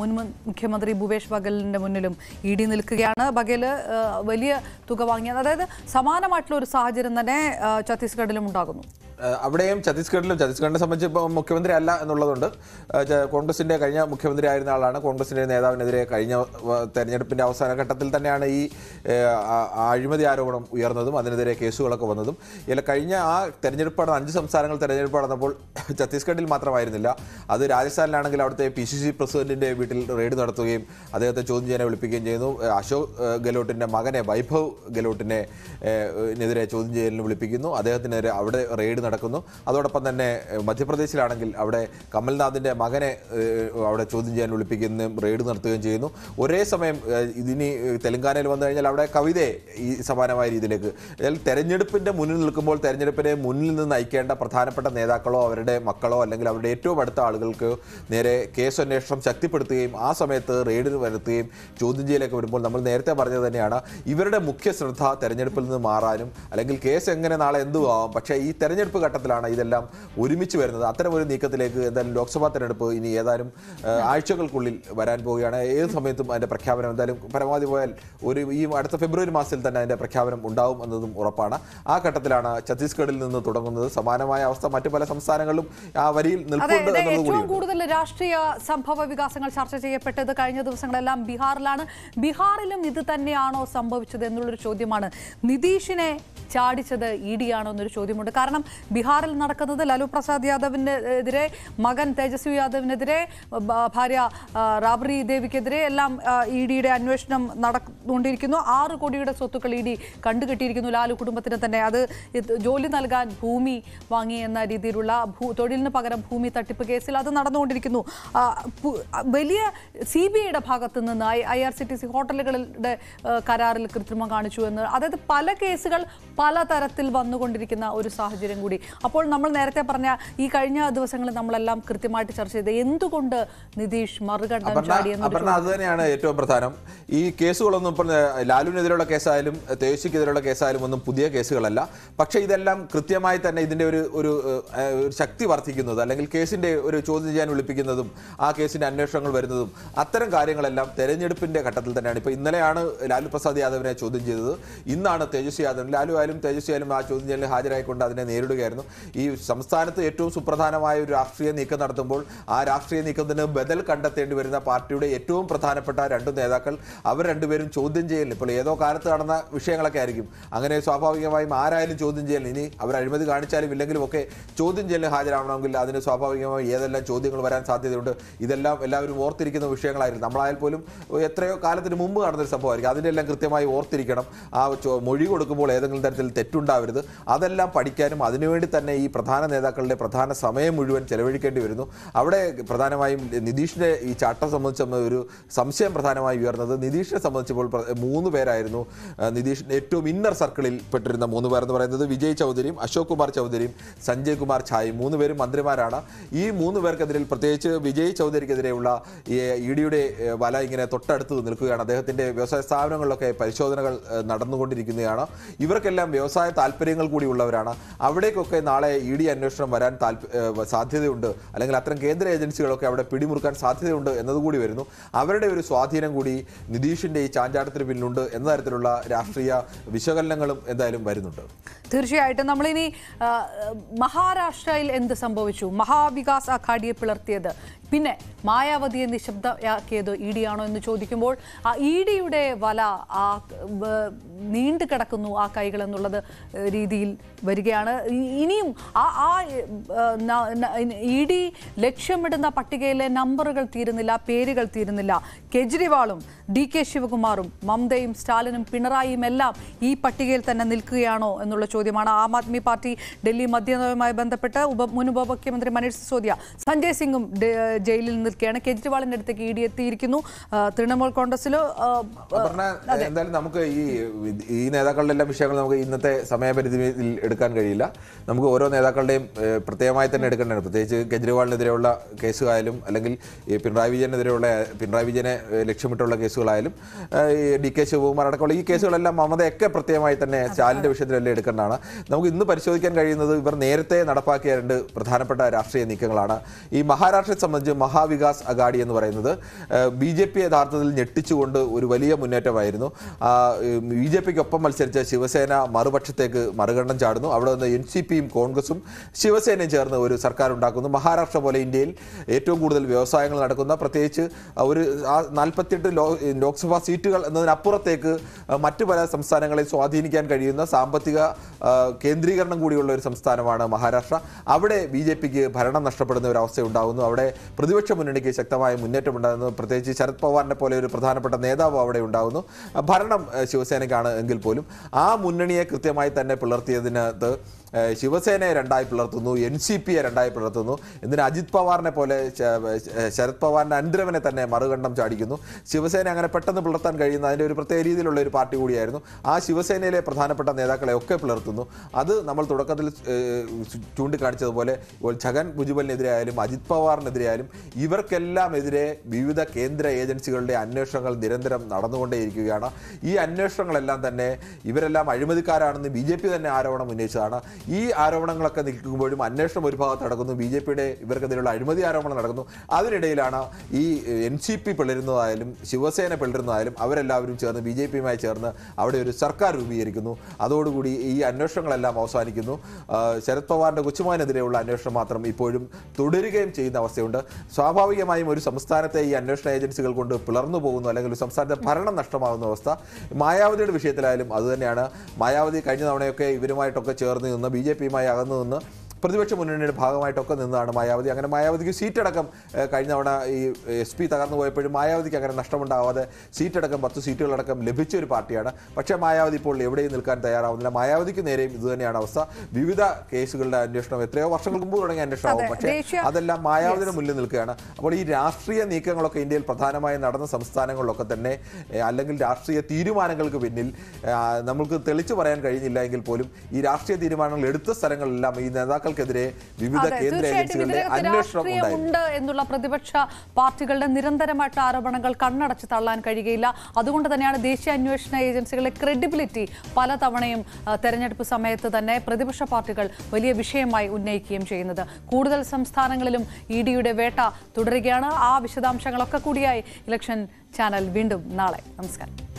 Speaker 1: മുൻ മുഖ്യമന്ത്രി ഭൂപേഷ് ബഗലിന്റെ മുന്നിലും ഇ ഡി നിൽക്കുകയാണ് ബഗേല് വലിയ തുക വാങ്ങിയത് അതായത് സമാനമായിട്ടുള്ള ഒരു സാഹചര്യം തന്നെ ഛത്തീസ്ഗഡിലും ഉണ്ടാകുന്നു
Speaker 2: അവിടെയും ഛത്തീസ്ഗഡിലും ഛത്തീസ്ഗഡിനെ സംബന്ധിച്ച് ഇപ്പോൾ മുഖ്യമന്ത്രി അല്ല എന്നുള്ളതുണ്ട് കോൺഗ്രസിൻ്റെ കഴിഞ്ഞ മുഖ്യമന്ത്രി ആയിരുന്ന ആളാണ് കോൺഗ്രസിൻ്റെ നേതാവിനെതിരെ കഴിഞ്ഞ തെരഞ്ഞെടുപ്പിൻ്റെ അവസാന ഘട്ടത്തിൽ തന്നെയാണ് ഈ അഴിമതി ആരോപണം ഉയർന്നതും അതിനെതിരെ കേസുകളൊക്കെ വന്നതും ഇല്ല കഴിഞ്ഞ ആ തെരഞ്ഞെടുപ്പ് നടന്ന അഞ്ച് സംസ്ഥാനങ്ങൾ തെരഞ്ഞെടുപ്പ് നടന്നപ്പോൾ ഛത്തീസ്ഗഡിൽ മാത്രമായിരുന്നില്ല അത് രാജസ്ഥാനിലാണെങ്കിൽ അവിടുത്തെ പി സി സി പ്രസിഡന്റിന്റെ വീട്ടിൽ റെയ്ഡ് നടത്തുകയും അദ്ദേഹത്തെ ചോദ്യം ചെയ്യാനെ വിളിപ്പിക്കുകയും ചെയ്യുന്നു അശോക് ഗെലോട്ടിന്റെ മകനെ വൈഭവ് ഗെലോട്ടിനെ എതിരെ ചോദ്യം ചെയ്യലിന് വിളിപ്പിക്കുന്നു അദ്ദേഹത്തിനെതിരെ അവിടെ റെയ്ഡ് നടക്കുന്നു അതോടൊപ്പം തന്നെ മധ്യപ്രദേശിലാണെങ്കിൽ അവിടെ കമൽനാഥിൻ്റെ മകനെ അവിടെ ചോദ്യം ചെയ്യാൻ വിളിപ്പിക്കുന്നതും റെയ്ഡ് നടത്തുകയും ചെയ്യുന്നു ഒരേ സമയം ഇതിനി തെലങ്കാനയിൽ വന്നു കഴിഞ്ഞാൽ അവിടെ കവിതയെ ഈ സമാനമായ രീതിയിലേക്ക് തെരഞ്ഞെടുപ്പിൻ്റെ മുന്നിൽ നിൽക്കുമ്പോൾ തെരഞ്ഞെടുപ്പിനെ മുന്നിൽ നിന്ന് നയിക്കേണ്ട പ്രധാനപ്പെട്ട നേതാക്കളോ അവരുടെ മക്കളോ അല്ലെങ്കിൽ അവരുടെ ഏറ്റവും അടുത്ത ആളുകൾക്ക് നേരെ കേസ് അന്വേഷണം ശക്തിപ്പെടുത്തുകയും ആ സമയത്ത് റെയ്ഡ് വരുത്തുകയും ചോദ്യം ചെയ്യലേക്ക് വരുമ്പോൾ നമ്മൾ നേരത്തെ പറഞ്ഞത് തന്നെയാണ് ഇവരുടെ മുഖ്യ ശ്രദ്ധ തെരഞ്ഞെടുപ്പിൽ നിന്ന് മാറാനും അല്ലെങ്കിൽ കേസ് എങ്ങനെ നാളെ എന്തുവാകും പക്ഷേ ഈ തെരഞ്ഞെടുപ്പ് ഘട്ടത്തിലാണ് ഇതെല്ലാം ഒരുമിച്ച് വരുന്നത് അത്തരം ഒരു നീക്കത്തിലേക്ക് എന്തായാലും ലോക്സഭാ തെരഞ്ഞെടുപ്പ് ഇനി ഏതായാലും ആഴ്ചകൾക്കുള്ളിൽ വരാൻ പോവുകയാണ് ഏത് സമയത്തും അതിൻ്റെ പ്രഖ്യാപനം എന്തായാലും പരമാവധി പോയാൽ ഒരു ഈ അടുത്ത ഫെബ്രുവരി മാസത്തിൽ തന്നെ അതിൻ്റെ പ്രഖ്യാപനം ഉണ്ടാവും എന്നതും ഉറപ്പാണ് ആ ഘട്ടത്തിലാണ് ഛത്തീസ്ഗഡിൽ നിന്ന് തുടങ്ങുന്നത് സമാനമായ അവസ്ഥ മറ്റു പല സംസ്ഥാനങ്ങളിലും ആ വരിയിൽ നിൽക്കുന്നുണ്ട് ഏറ്റവും
Speaker 1: കൂടുതൽ രാഷ്ട്രീയ സംഭവ വികാസങ്ങൾ ചർച്ച ചെയ്യപ്പെട്ടത് കഴിഞ്ഞ ദിവസങ്ങളെല്ലാം ബീഹാറിലാണ് ബീഹാറിലും ഇത് തന്നെയാണോ സംഭവിച്ചത് എന്നുള്ളൊരു ചോദ്യമാണ് നിതീഷിനെ ചാടിച്ചത് ഇ ഡി ആണോ എന്നൊരു ചോദ്യമുണ്ട് കാരണം ബീഹാറിൽ നടക്കുന്നത് ലാലു പ്രസാദ് യാദവിനെതിരെ മകൻ തേജസ്വി യാദവിനെതിരെ ഭാര്യ റാബ്രി ദേവിക്കെതിരെ എല്ലാം ഇ ഡിയുടെ അന്വേഷണം നടന്നുകൊണ്ടിരിക്കുന്നു ആറ് കോടിയുടെ സ്വത്തുക്കൾ ഇ ഡി കണ്ടുകെട്ടിയിരിക്കുന്നു ലാലു കുടുംബത്തിന് തന്നെ അത് ജോലി നൽകാൻ ഭൂമി വാങ്ങി എന്ന രീതിയിലുള്ള തൊഴിലിന് പകരം ഭൂമി തട്ടിപ്പ് കേസിൽ അത് നടന്നുകൊണ്ടിരിക്കുന്നു വലിയ സി ബി ഐയുടെ ഭാഗത്ത് നിന്ന് I R C T C ഹോട്ടലുകളുടെ കരാറിൽ കൃത്രിമം കാണിച്ചു എന്ന് അതായത് പല കേസുകൾ പല തരത്തിൽ വന്നുകൊണ്ടിരിക്കുന്ന ഒരു സാഹചര്യം കൂടി കൂടി അപ്പോൾ നമ്മൾ നേരത്തെ പറഞ്ഞ ഈ കഴിഞ്ഞ ദിവസങ്ങളിൽ നമ്മളെല്ലാം കൃത്യമായിട്ട് ചർച്ച ചെയ്ത് എന്തുകൊണ്ട് നിതീഷ് മറുകണ്ഠം അത്
Speaker 2: തന്നെയാണ് ഏറ്റവും പ്രധാനം ഈ കേസുകളൊന്നും ഇപ്പോൾ ലാലുവിനെതിരെയുള്ള കേസായാലും തേശിക്കെതിരെയുള്ള കേസായാലും ഒന്നും പുതിയ കേസുകളല്ല പക്ഷേ ഇതെല്ലാം കൃത്യമായി തന്നെ ഇതിൻ്റെ ഒരു ഒരു ശക്തി വർദ്ധിക്കുന്നത് അല്ലെങ്കിൽ കേസിൻ്റെ ഒരു ചോദ്യം ചെയ്യാൻ വിളിപ്പിക്കുന്നതും ആ കേസിൻ്റെ അന്വേഷണങ്ങൾ വരുന്നതും അത്തരം കാര്യങ്ങളെല്ലാം തെരഞ്ഞെടുപ്പിൻ്റെ ഘട്ടത്തിൽ തന്നെയാണ് ഇപ്പോൾ ഇന്നലെയാണ് ലാലു പ്രസാദ് യാദവിനെ ചോദ്യം ചെയ്തത് ഇന്നാണ് തേജസ്വി യാദവ് ലാലു ആയാലും തേജസ്വി ആയാലും ആ ചോദ്യം ചെയ്യലിൽ ഹാജരായിക്കൊണ്ട് അതിനെ നേരിടുക പറയുകയായിരുന്നു ഈ സംസ്ഥാനത്ത് ഏറ്റവും സുപ്രധാനമായ ഒരു രാഷ്ട്രീയ നീക്കം നടത്തുമ്പോൾ ആ രാഷ്ട്രീയ നീക്കത്തിന് ബദൽ കണ്ടെത്തേണ്ടി വരുന്ന പാർട്ടിയുടെ ഏറ്റവും പ്രധാനപ്പെട്ട രണ്ട് നേതാക്കൾ അവർ രണ്ടുപേരും ചോദ്യം ചെയ്യലിൽ ഇപ്പോൾ ഏതോ കാലത്ത് നടന്ന വിഷയങ്ങളൊക്കെ ആയിരിക്കും അങ്ങനെ സ്വാഭാവികമായും ആരായാലും ചോദ്യം ചെയ്യൽ ഇനി അവർ അഴിമതി കാണിച്ചാലും ഇല്ലെങ്കിലും ഒക്കെ ചോദ്യം ചെയ്യലിന് ഹാജരാവണമെങ്കിൽ അതിന് സ്വാഭാവികമായി ഏതെല്ലാം ചോദ്യങ്ങൾ വരാൻ സാധ്യതയുണ്ട് ഇതെല്ലാം എല്ലാവരും ഓർത്തിരിക്കുന്ന വിഷയങ്ങളായിരുന്നു നമ്മളായാൽ പോലും എത്രയോ കാലത്തിന് മുമ്പ് നടന്നൊരു സംഭവമായിരിക്കും അതിനെല്ലാം കൃത്യമായി ഓർത്തിരിക്കണം ആ മൊഴി കൊടുക്കുമ്പോൾ ഏതെങ്കിലും തരത്തിൽ തെറ്റുണ്ടാവരുത് അതെല്ലാം പഠിക്കാനും അതിനു അതിനുവേണ്ടി തന്നെ ഈ പ്രധാന നേതാക്കളുടെ പ്രധാന സമയം മുഴുവൻ ചെലവഴിക്കേണ്ടി വരുന്നു അവിടെ പ്രധാനമായും നിതീഷിൻ്റെ ഈ ചാട്ടം സംബന്ധിച്ച ഒരു സംശയം പ്രധാനമായി ഉയർന്നത് നിതീഷിനെ സംബന്ധിച്ചപ്പോൾ മൂന്ന് പേരായിരുന്നു നിതീഷിൻ്റെ ഏറ്റവും ഇന്നർ സർക്കിളിൽ പെട്ടിരുന്ന മൂന്ന് പേരെന്ന് പറയുന്നത് വിജയ് ചൗധരിയും അശോക് കുമാർ ചൗധരിയും സഞ്ജയ് കുമാർ ഛായും മൂന്ന് പേരും മന്ത്രിമാരാണ് ഈ മൂന്ന് പേർക്കെതിരെ പ്രത്യേകിച്ച് വിജയ് ചൗധരിക്കെതിരെയുള്ള ഇ ഡിയുടെ വല ഇങ്ങനെ തൊട്ടടുത്ത് നിൽക്കുകയാണ് അദ്ദേഹത്തിൻ്റെ വ്യവസായ സ്ഥാപനങ്ങളിലൊക്കെ പരിശോധനകൾ നടന്നുകൊണ്ടിരിക്കുന്നതാണ് ഇവർക്കെല്ലാം വ്യവസായ താല്പര്യങ്ങൾ കൂടിയുള്ളവരാണ് അവിടേക്ക് ഇവിടേക്കൊക്കെ നാളെ ഇ ഡി അന്വേഷണം വരാൻ സാധ്യതയുണ്ട് അല്ലെങ്കിൽ അത്തരം കേന്ദ്ര ഏജൻസികളൊക്കെ അവിടെ പിടിമുറുക്കാൻ സാധ്യതയുണ്ട് എന്നതുകൂടി വരുന്നു അവരുടെ ഒരു സ്വാധീനം കൂടി നിതീഷിന്റെ ഈ ചാഞ്ചാട്ടത്തിന് പിന്നിലുണ്ട് എന്ന തരത്തിലുള്ള രാഷ്ട്രീയ വിശകലനങ്ങളും എന്തായാലും വരുന്നുണ്ട്
Speaker 1: തീർച്ചയായിട്ടും നമ്മളിനി മഹാരാഷ്ട്രയിൽ എന്ത് സംഭവിച്ചു മഹാവികാസ് അഖാഡിയെ പിളർത്തിയത് പിന്നെ മായാവതിയെ നിശബ്ദയാക്കിയത് ഇ ഡി ആണോ എന്ന് ചോദിക്കുമ്പോൾ ആ ഇ ഡിയുടെ വല ആ നീണ്ടു കിടക്കുന്നു ആ കൈകൾ എന്നുള്ളത് രീതിയിൽ വരികയാണ് ഇനിയും ആ ആ ഇ ഡി ലക്ഷ്യമിടുന്ന പട്ടികയിലെ നമ്പറുകൾ തീരുന്നില്ല പേരുകൾ തീരുന്നില്ല കെജ്രിവാളും ഡി കെ ശിവകുമാറും മമതയും സ്റ്റാലിനും പിണറായിയും എല്ലാം ഈ പട്ടികയിൽ തന്നെ നിൽക്കുകയാണോ എന്നുള്ള ചോദ്യമാണ് ആം ആദ്മി പാർട്ടി ഡൽഹി മദ്യനയവുമായി ബന്ധപ്പെട്ട് ഉപ മുൻ ഉപമുഖ്യമന്ത്രി മനീഷ് സിസോദിയ സഞ്ജയ് സിംഗും ജയിലിൽ നിൽക്കുകയാണ് കേജ്രിവാളിന്റെ അടുത്തേക്ക് ഇ ഡി എത്തിയിരിക്കുന്നു തൃണമൂൽ കോൺഗ്രസിലോ
Speaker 2: എന്തായാലും നമുക്ക് ഈ ഈ നേതാക്കളുടെ എല്ലാ വിഷയങ്ങൾ നമുക്ക് ഇന്നത്തെ സമയപരിധിയിൽ എടുക്കാൻ കഴിയില്ല നമുക്ക് ഓരോ നേതാക്കളുടെയും പ്രത്യേകമായി തന്നെ എടുക്കേണ്ടതാണ് പ്രത്യേകിച്ച് കേജ്രിവാളിനെതിരെയുള്ള കേസുകളായാലും അല്ലെങ്കിൽ പിണറായി വിജയനെതിരെയുള്ള പിണറായി വിജയനെ ലക്ഷ്യമിട്ടുള്ള കേസുകളായാലും ഡി കെ ശിവകുമാർ അടക്കമുള്ള ഈ കേസുകളെല്ലാം മമതയൊക്കെ പ്രത്യേകമായി തന്നെ സ്റ്റാലിൻ്റെ വിഷയത്തിലെല്ലാം എടുക്കേണ്ടതാണ് നമുക്ക് ഇന്ന് പരിശോധിക്കാൻ കഴിയുന്നത് ഇവർ നേരത്തെ നടപ്പാക്കിയ രണ്ട് പ്രധാനപ്പെട്ട രാഷ്ട്രീയ നീക്കങ്ങളാണ് ഈ മഹാരാഷ്ട്രയെ സംബന്ധിച്ച് മഹാവികാസ് അഗാഡി എന്ന് പറയുന്നത് ബി ജെ പി യഥാർത്ഥത്തിൽ ഞെട്ടിച്ചുകൊണ്ട് ഒരു വലിയ മുന്നേറ്റമായിരുന്നു ബി ജെ പിക്കൊപ്പം മത്സരിച്ച ശിവസേന മറുപക്ഷത്തേക്ക് മറുകണ്ണം ചാടുന്നു അവിടെ നിന്ന് എൻ സി പിയും കോൺഗ്രസും ശിവസേനയും ചേർന്ന് ഒരു സർക്കാർ ഉണ്ടാക്കുന്നു മഹാരാഷ്ട്ര പോലെ ഇന്ത്യയിൽ ഏറ്റവും കൂടുതൽ വ്യവസായങ്ങൾ നടക്കുന്ന പ്രത്യേകിച്ച് ഒരു നാൽപ്പത്തിയെട്ട് ലോക്സഭാ സീറ്റുകൾ എന്നതിനപ്പുറത്തേക്ക് മറ്റു പല സംസ്ഥാനങ്ങളെ സ്വാധീനിക്കാൻ കഴിയുന്ന സാമ്പത്തിക കേന്ദ്രീകരണം കൂടിയുള്ള ഒരു സംസ്ഥാനമാണ് മഹാരാഷ്ട്ര അവിടെ ബി ജെ പിക്ക് ഭരണം നഷ്ടപ്പെടുന്ന ഒരു അവസ്ഥ ഉണ്ടാകുന്നു അവിടെ പ്രതിപക്ഷ മുന്നണിക്ക് ശക്തമായ മുന്നേറ്റമുണ്ടായിരുന്നു പ്രത്യേകിച്ച് ശരത് പവാറിനെ പോലെ ഒരു പ്രധാനപ്പെട്ട നേതാവ് അവിടെ ഉണ്ടാകുന്നു ഭരണം ശിവസേനയ്ക്കാണ് എങ്കിൽ പോലും ആ മുന്നണിയെ കൃത്യമായി തന്നെ പിളർത്തിയതിനകത്ത് ശിവസേനയെ രണ്ടായി പിളർത്തുന്നു എൻ സി പിയെ രണ്ടായി പിളർത്തുന്നു എന്തിനാ അജിത് പവാറിനെ പോലെ ശരത് പവാറിൻ്റെ അന്തരവനെ തന്നെ മറുകണ്ഠം ചാടിക്കുന്നു ശിവസേന അങ്ങനെ പെട്ടെന്ന് പിളർത്താൻ കഴിയുന്ന അതിൻ്റെ ഒരു പ്രത്യേക രീതിയിലുള്ള ഒരു പാർട്ടി കൂടിയായിരുന്നു ആ ശിവസേനയിലെ പ്രധാനപ്പെട്ട നേതാക്കളെ ഒക്കെ പിളർത്തുന്നു അത് നമ്മൾ തുടക്കത്തിൽ ചൂണ്ടിക്കാണിച്ചതുപോലെ ഛഗൻ ഭുജ്ബലിനെതിരായാലും അജിത് പവാറിനെതിരായാലും ആയാലും ഇവർക്കെല്ലാം എതിരെ വിവിധ കേന്ദ്ര ഏജൻസികളുടെ അന്വേഷണങ്ങൾ നിരന്തരം നടന്നുകൊണ്ടേയിരിക്കുകയാണ് ഈ അന്വേഷണങ്ങളെല്ലാം തന്നെ ഇവരെല്ലാം അഴിമതിക്കാരാണെന്ന് ബി ജെ പി തന്നെ ആരോപണം ഉന്നയിച്ചതാണ് ഈ ആരോപണങ്ങളൊക്കെ നിൽക്കുമ്പോഴും അന്വേഷണം ഒരു ഭാഗത്ത് നടക്കുന്നു ബി ജെ പിയുടെ ഇവർക്കെതിരെയുള്ള അഴിമതി ആരോപണം നടക്കുന്നു അതിനിടയിലാണ് ഈ എൻ സി പി പിളരുന്നതായാലും ശിവസേന പിളരുന്നതായാലും അവരെല്ലാവരും ചേർന്ന് ബി ജെ പിയുമായി ചേർന്ന് അവിടെ ഒരു സർക്കാർ രൂപീകരിക്കുന്നു അതോടുകൂടി ഈ അന്വേഷണങ്ങളെല്ലാം അവസാനിക്കുന്നു ശരത് പവാറിൻ്റെ കൊച്ചുമാനെതിരെയുള്ള അന്വേഷണം മാത്രം ഇപ്പോഴും തുടരുകയും ചെയ്യുന്ന അവസ്ഥയുണ്ട് സ്വാഭാവികമായും ഒരു സംസ്ഥാനത്തെ ഈ അന്വേഷണ ഏജൻസികൾ കൊണ്ട് പിളർന്നു പോകുന്നു അല്ലെങ്കിൽ ഒരു സംസ്ഥാനത്തെ ഭരണം നഷ്ടമാകുന്ന അവസ്ഥ മായാവതിയുടെ വിഷയത്തിലായാലും അതുതന്നെയാണ് മായാവതി കഴിഞ്ഞ തവണയൊക്കെ ഇവരുമായിട്ടൊക്കെ ചേർന്ന് നിന്ന് ബി ജെ പിയുമായി അകന്നു നിന്ന് പ്രതിപക്ഷ മുന്നണിയുടെ ഭാഗമായിട്ടൊക്കെ നിന്നതാണ് മായാവതി അങ്ങനെ മായാവതിക്ക് സീറ്റടക്കം കഴിഞ്ഞ തവണ ഈ എസ് പി തകർന്നു പോയപ്പോഴും മായാവതിക്ക് അങ്ങനെ നഷ്ടമുണ്ടാവാതെ സീറ്റടക്കം പത്ത് സീറ്റുകളടക്കം ലഭിച്ച ഒരു പാർട്ടിയാണ് പക്ഷേ മായാവതി ഇപ്പോൾ എവിടെയും നിൽക്കാൻ തയ്യാറാവുന്നില്ല മായാവതിക്ക് നേരെയും ഇതുതന്നെയാണ് അവസ്ഥ വിവിധ കേസുകളുടെ അന്വേഷണം എത്രയോ വർഷങ്ങൾക്ക് മുമ്പ് തുടങ്ങിയ അന്വേഷണമാകും പക്ഷേ അതെല്ലാം മായാവതിയുടെ മുന്നിൽ നിൽക്കുകയാണ് അപ്പോൾ ഈ രാഷ്ട്രീയ നീക്കങ്ങളൊക്കെ ഇന്ത്യയിൽ പ്രധാനമായും നടന്ന സംസ്ഥാനങ്ങളിലൊക്കെ തന്നെ അല്ലെങ്കിൽ രാഷ്ട്രീയ തീരുമാനങ്ങൾക്ക് പിന്നിൽ നമുക്ക് തെളിച്ചു പറയാൻ കഴിഞ്ഞില്ല എങ്കിൽ പോലും ഈ രാഷ്ട്രീയ തീരുമാനങ്ങൾ എടുത്ത സ്ഥലങ്ങളിലെല്ലാം ഈ നേതാക്കൾ നേതാക്കൾക്കെതിരെ വിവിധ കേന്ദ്ര ഏജൻസികളുടെ അന്വേഷണം ഉണ്ട്
Speaker 1: എന്നുള്ള പ്രതിപക്ഷ പാർട്ടികളുടെ നിരന്തരമായിട്ട് ആരോപണങ്ങൾ കണ്ണടച്ച് തള്ളാൻ കഴിയുകയില്ല അതുകൊണ്ട് തന്നെയാണ് ദേശീയ അന്വേഷണ ഏജൻസികളുടെ ക്രെഡിബിലിറ്റി പലതവണയും തെരഞ്ഞെടുപ്പ് സമയത്ത് തന്നെ പ്രതിപക്ഷ പാർട്ടികൾ വലിയ വിഷയമായി ഉന്നയിക്കുകയും ചെയ്യുന്നത് കൂടുതൽ സംസ്ഥാനങ്ങളിലും ഇ ഡിയുടെ വേട്ട തുടരുകയാണ് ആ വിശദാംശങ്ങളൊക്കെ കൂടിയായി ഇലക്ഷൻ ചാനൽ വീണ്ടും നാളെ നമസ്കാരം